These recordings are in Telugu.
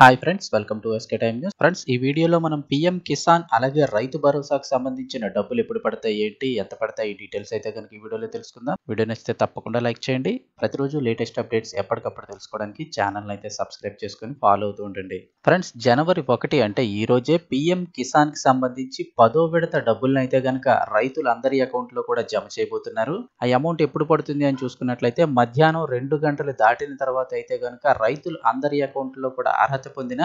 hi friends welcome to SK time news friends ఈ వీడియోలో మనం పీఎం కిసాన్ అలాగే రైతు భరోసాకు సంబంధించిన డబ్బులు ఎప్పుడు పడతాయి ఏంటి ఎంత పడతాయి డీటెయిల్స్ అయితే కనుక ఈ వీడియోలో తెలుసుకుందాం వీడియో నచ్చితే తప్పకుండా లైక్ చేయండి ప్రతిరోజు లేటెస్ట్ అప్డేట్స్ ఎప్పటికప్పుడు తెలుసుకోవడానికి ఛానల్ అయితే సబ్స్క్రైబ్ చేసుకుని ఫాలో అవుతూ ఉండండి ఫ్రెండ్స్ జనవరి ఒకటి అంటే ఈ రోజే పీఎం కిసాన్ కి సంబంధించి పదో విడత డబ్బులను అయితే కనుక రైతులందరి అకౌంట్ లో కూడా జమ చేయబోతున్నారు ఆ అమౌంట్ ఎప్పుడు పడుతుంది అని చూసుకున్నట్లయితే మధ్యాహ్నం రెండు గంటలు దాటిన తర్వాత అయితే కనుక రైతులు అందరి అకౌంట్ లో కూడా అర్హత పొందిన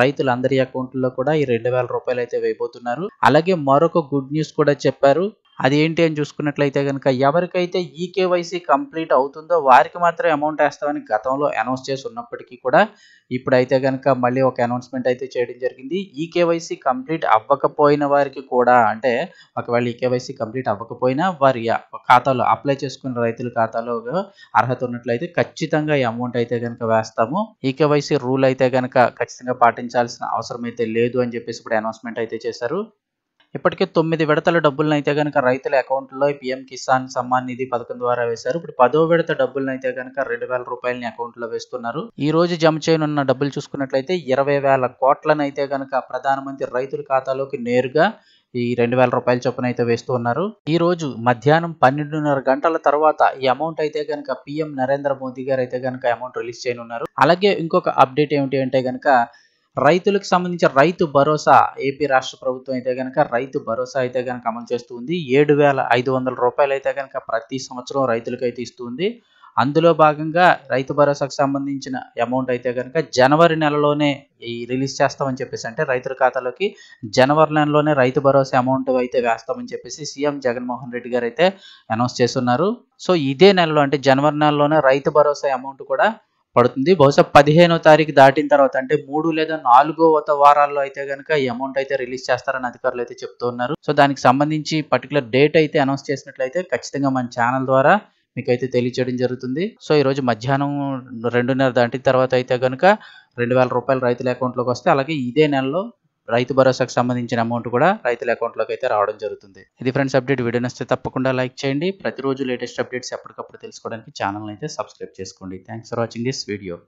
రైతులందరి అకౌంట్లో కూడా ఈ రెండు వేల రూపాయలు అయితే వేయబోతున్నారు అలాగే మరొక గుడ్ న్యూస్ కూడా చెప్పారు అది ఏంటి అని చూసుకున్నట్లయితే కనుక ఎవరికైతే ఈ కేవైసీ కంప్లీట్ అవుతుందో వారికి మాత్రం అమౌంట్ వేస్తామని గతంలో అనౌన్స్ చేసి ఉన్నప్పటికీ కూడా ఇప్పుడైతే కనుక మళ్ళీ ఒక అనౌన్స్మెంట్ అయితే చేయడం జరిగింది ఈ కేవైసీ కంప్లీట్ అవ్వకపోయిన వారికి కూడా అంటే ఒకవేళ ఈ కేవైసీ కంప్లీట్ అవ్వకపోయినా వారి ఖాతాలో అప్లై చేసుకున్న రైతుల ఖాతాలో అర్హత ఉన్నట్లయితే ఖచ్చితంగా ఈ అమౌంట్ అయితే కనుక వేస్తాము ఈ కేవైసీ రూల్ అయితే కనుక ఖచ్చితంగా పాటించాల్సిన అవసరం అయితే లేదు అని చెప్పేసి ఇప్పుడు అనౌన్స్మెంట్ అయితే చేశారు ఇప్పటికే తొమ్మిది విడతల డబ్బులను అయితే కనుక రైతుల అకౌంట్లో పీఎం కిసాన్ సమ్మాన్ నిధి పథకం ద్వారా వేశారు ఇప్పుడు పదో విడత డబ్బులను అయితే కనుక రెండు వేల రూపాయలని అకౌంట్లో వేస్తున్నారు ఈ రోజు జమ చేయనున్న డబ్బులు చూసుకున్నట్లయితే ఇరవై వేల కోట్లను అయితే కనుక ప్రధానమంత్రి రైతుల ఖాతాలోకి నేరుగా ఈ రెండు వేల రూపాయల చొప్పున అయితే వేస్తూ ఉన్నారు ఈ రోజు మధ్యాహ్నం పన్నెండున్నర గంటల తర్వాత ఈ అమౌంట్ అయితే కనుక పిఎం నరేంద్ర మోదీ గారు అయితే కనుక అమౌంట్ రిలీజ్ చేయనున్నారు అలాగే ఇంకొక అప్డేట్ ఏమిటి అంటే కనుక రైతులకు సంబంధించి రైతు భరోసా ఏపీ రాష్ట్ర ప్రభుత్వం అయితే కనుక రైతు భరోసా అయితే కనుక అమలు చేస్తూ ఉంది ఏడు వేల ఐదు వందల రూపాయలు అయితే కనుక ప్రతి సంవత్సరం రైతులకు అయితే ఇస్తుంది అందులో భాగంగా రైతు భరోసాకు సంబంధించిన అమౌంట్ అయితే కనుక జనవరి నెలలోనే ఈ రిలీజ్ చేస్తామని చెప్పేసి అంటే రైతుల ఖాతాలోకి జనవరి నెలలోనే రైతు భరోసా అమౌంట్ అయితే వేస్తామని చెప్పేసి సీఎం జగన్మోహన్ రెడ్డి గారు అయితే అనౌన్స్ చేస్తున్నారు సో ఇదే నెలలో అంటే జనవరి నెలలోనే రైతు భరోసా అమౌంట్ కూడా పడుతుంది బహుశా పదిహేనో తారీఖు దాటిన తర్వాత అంటే మూడు లేదా నాలుగోవత వారాల్లో అయితే కనుక ఈ అమౌంట్ అయితే రిలీజ్ చేస్తారని అధికారులు అయితే చెప్తున్నారు సో దానికి సంబంధించి పర్టికులర్ డేట్ అయితే అనౌన్స్ చేసినట్లయితే ఖచ్చితంగా మన ఛానల్ ద్వారా మీకైతే తెలియచేయడం జరుగుతుంది సో ఈరోజు మధ్యాహ్నం రెండున్నర దాటిన తర్వాత అయితే కనుక రెండు వేల రూపాయలు రైతుల అకౌంట్లోకి వస్తే అలాగే ఇదే నెలలో రైతు భరోసాకు సంబంధించిన అమౌంట్ కూడా రైతుల అకౌంట్లోకి అయితే రావడం జరుగుతుంది ఇది ఫ్రెండ్స్ అప్డేట్ వీడియో నచ్చితే తప్పకుండా లైక్ చేయండి ప్రతిరోజు లేటెస్ట్ అప్డేట్స్ ఎప్పటికప్పుడు తెలుసుకోవడానికి ఛానల్ అయితే సబ్స్క్రైబ్ చేసుకోండి thanks for watching this video